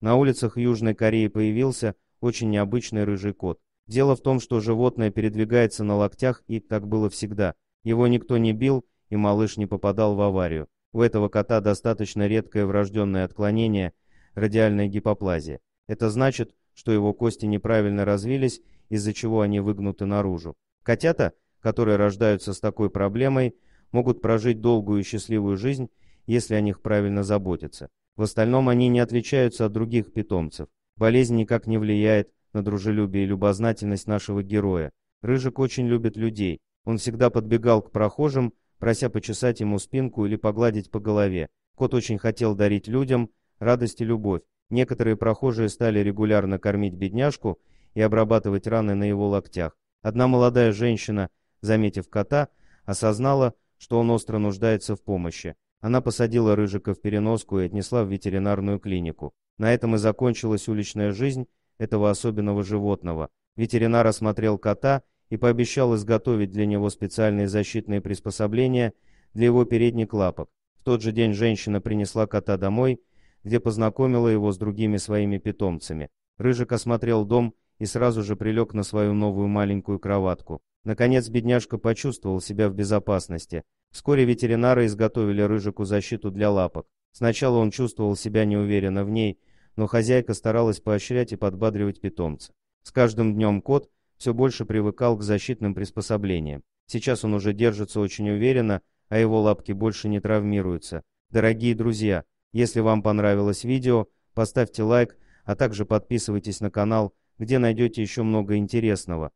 На улицах Южной Кореи появился очень необычный рыжий кот. Дело в том, что животное передвигается на локтях, и так было всегда. Его никто не бил, и малыш не попадал в аварию. У этого кота достаточно редкое врожденное отклонение – радиальная гипоплазия. Это значит, что его кости неправильно развились, из-за чего они выгнуты наружу. Котята, которые рождаются с такой проблемой, могут прожить долгую и счастливую жизнь, если о них правильно заботиться. В остальном они не отличаются от других питомцев. Болезнь никак не влияет на дружелюбие и любознательность нашего героя. Рыжик очень любит людей. Он всегда подбегал к прохожим, прося почесать ему спинку или погладить по голове. Кот очень хотел дарить людям радость и любовь. Некоторые прохожие стали регулярно кормить бедняжку и обрабатывать раны на его локтях. Одна молодая женщина, заметив кота, осознала, что он остро нуждается в помощи. Она посадила Рыжика в переноску и отнесла в ветеринарную клинику. На этом и закончилась уличная жизнь этого особенного животного. Ветеринар осмотрел кота и пообещал изготовить для него специальные защитные приспособления для его передних лапок. В тот же день женщина принесла кота домой, где познакомила его с другими своими питомцами. Рыжик осмотрел дом и сразу же прилег на свою новую маленькую кроватку. Наконец бедняжка почувствовал себя в безопасности. Вскоре ветеринары изготовили Рыжику защиту для лапок. Сначала он чувствовал себя неуверенно в ней, но хозяйка старалась поощрять и подбадривать питомца. С каждым днем кот все больше привыкал к защитным приспособлениям. Сейчас он уже держится очень уверенно, а его лапки больше не травмируются. Дорогие друзья, если вам понравилось видео, поставьте лайк, а также подписывайтесь на канал, где найдете еще много интересного.